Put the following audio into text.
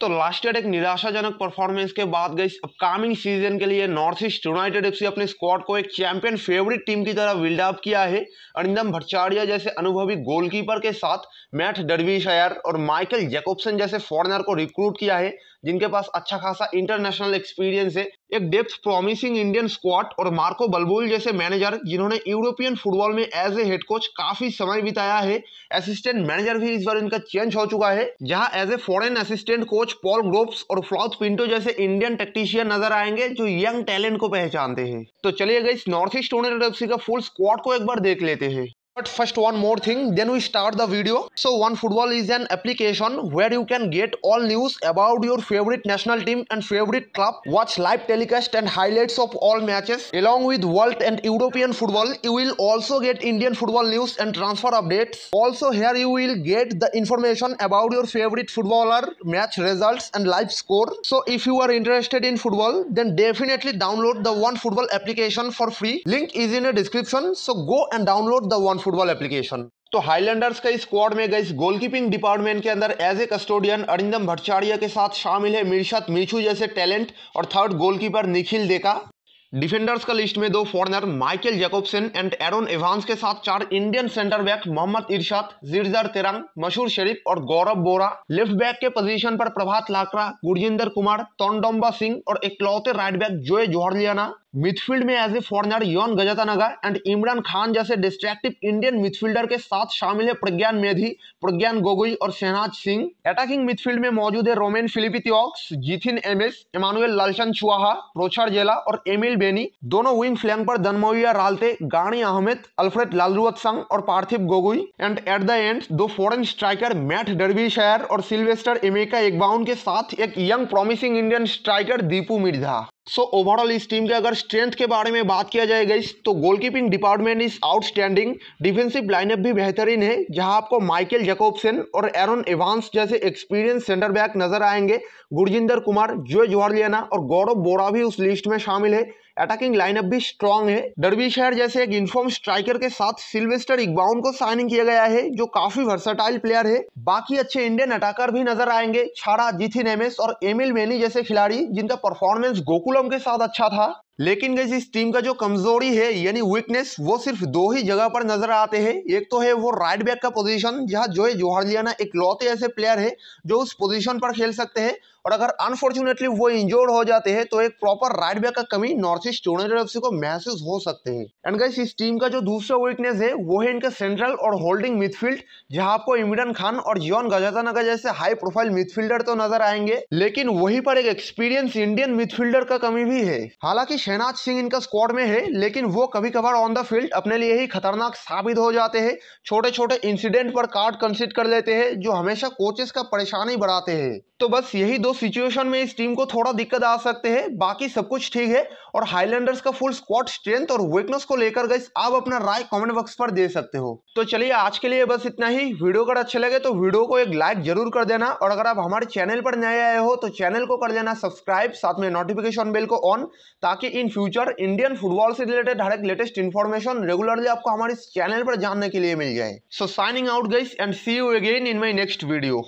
तो last year एक निराशाजनक परफॉर्मेंस के बाद गई अपकमिंग सीजन के लिए नॉर्थ ईस्ट यूनाइटेड एफ अपने स्क्वाड को एक चैंपियन फेवरेट टीम की तरह बिल्डअप किया है अरिंदम भट्टाचार्य जैसे अनुभवी गोलकीपर के साथ मैट डरविशायर और माइकल जैकोबसन जैसे फॉरनर को रिक्रूट किया है जिनके पास अच्छा खासा इंटरनेशनल एक्सपीरियंस है एक डेप्थ प्रॉमिसिंग इंडियन स्क्वाड और मार्को बलबुल जैसे मैनेजर जिन्होंने यूरोपियन फुटबॉल में एज ए हेड कोच काफी समय बिताया है असिस्टेंट मैनेजर भी इस बार इनका चेंज हो चुका है जहां as a foreign assistant coach coach Paul ग्रोप्स और फ्लॉथ पिंटो जैसे इंडियन टेक्टिशियन नजर आएंगे जो यंग टैलेंट को पहचानते हैं तो चलिए गई नॉर्थ ईस्ट ओनर एफ का फुल स्क्वाड को एक बार देख लेते हैं But first one more thing then we start the video. So one football is an application where you can get all news about your favorite national team and favorite club. Watch live telecast and highlights of all matches. Along with world and European football you will also get Indian football news and transfer updates. Also here you will get the information about your favorite footballer, match results and live score. So if you are interested in football then definitely download the one football application for free. Link is in the description so go and download the one football application तो Highlanders का squad में गई goalkeeping department के अंदर as a custodian Arindam Bhattacharya के साथ शामिल है मिर्शत मिर्चू जैसे टैलेंट और third goalkeeper Nikhil Deka defenders का लिस्ट में दो foreigner Michael Jakobsen and Aaron Evans के साथ चार Indian centre back Mohammad Irshad जिरजर तिरंग मशहूर शरीफ और गौरव बोरा लेफ्ट बैक के पोजीशन पर प्रभात लाकरा गुरजिंदर कुमार तोंडोम्बा सिंह और इकलौते right back Joe Zoherliana midfield में एज ए फॉरनर यौन गजातानागा एंड इमरान खान जैसे डिस्ट्रैक्टिव इंडियन मिडफील्डर के साथ शामिल है प्रज्ञान मेधी प्रज्ञान गोगोई और शहनाज सिंह अटैकिंग मिडफील्ड में मौजूद है रोमेन फिलिपी जीथिन जिथिन एमएस इमानुएल लालचंद चुहा रोचार जेला और एमिल बेनी दोनों विंग फ्लैंग पर दनमोया रालते गाणी अहमद अल्फ्रेड लालरुअत संघ और Parthib Gogoi and at the end दो फॉरन स्ट्राइकर मैट डरबीशायर और सिल्वेस्टर इमेका एकबाउन के साथ एक young promising Indian striker Deepu Mirza so overall इस टीम के अगर स्ट्रेंथ के बारे में बात किया जाए गई तो goalkeeping department is outstanding defensive lineup भी बेहतरीन है जहां आपको माइकल जैकोबसन और एरन एवांस जैसे एक्सपीरियंस सेंटर बैक नजर आएंगे गुरजिंदर कुमार जो जोहरलियाना और गौरव बोरा भी उस लिस्ट में शामिल है अटैकिंग लाइनअप भी स्ट्रॉन्ग है शहर जैसे एक यूनिफॉर्म स्ट्राइकर के साथ सिल्वेस्टर इकबाउन को साइनिंग किया गया है जो काफी वर्सटाइल प्लेयर है बाकी अच्छे इंडियन अटैकर भी नजर आएंगे छाड़ा जिथिन एमएस और एमिल मेनी जैसे खिलाड़ी जिनका परफॉर्मेंस गोकुलम के साथ अच्छा था लेकिन गई इस टीम का जो कमजोरी है यानी वीकनेस वो सिर्फ दो ही जगह पर नजर आते हैं एक तो है वो राइट बैक का पोजीशन जहां जोए जोहरलियाना एक लौते ऐसे प्लेयर है जो उस पोजीशन पर खेल सकते हैं और अगर अनफॉर्चुनेटली वो इंजोर्ड हो जाते हैं तो एक प्रॉपर राइट बैक का कमी नॉर्थ ईस्ट यूनाइटेड को महसूस हो सकते हैं एंड गाइस इस टीम का जो दूसरा वीकनेस है वो है इनके सेंट्रल और होल्डिंग मिडफील्ड जहां आपको इमरान खान और जियोन गजातानगा जैसे हाई प्रोफाइल मिडफील्डर तो नजर आएंगे लेकिन वही पर एक एक्सपीरियंस इंडियन मिडफील्डर का कमी भी है हालांकि शहनाज सिंह इनका स्क्वाड में है लेकिन वो कभी कभार ऑन द फील्ड अपने लिए ही खतरनाक साबित हो जाते हैं छोटे छोटे इंसिडेंट पर कार्ड कंसिड कर लेते हैं जो हमेशा कोचेस का परेशानी बढ़ाते हैं तो बस यही दो सिचुएशन में इस टीम को थोड़ा दिक्कत आ सकते हैं बाकी सब कुछ ठीक है और हाईलैंडर्स का फुल स्क्वाड स्ट्रेंथ और वीकनेस को लेकर गई आप अपना राय कमेंट बॉक्स पर दे सकते हो तो चलिए आज के लिए बस इतना ही वीडियो अगर अच्छे लगे तो वीडियो को एक लाइक जरूर कर देना और अगर आप हमारे चैनल पर नए आए हो तो चैनल को कर देना सब्सक्राइब साथ में नोटिफिकेशन बिल को ऑन ताकि इन फ्यूचर इंडियन फुटबॉल से रिलेटेड हर एक लेटेस्ट इन्फॉर्मेशन रेगुलरली आपको हमारे चैनल पर जानने के लिए मिल जाए सो साइनिंग आउट गई and see you again in my next video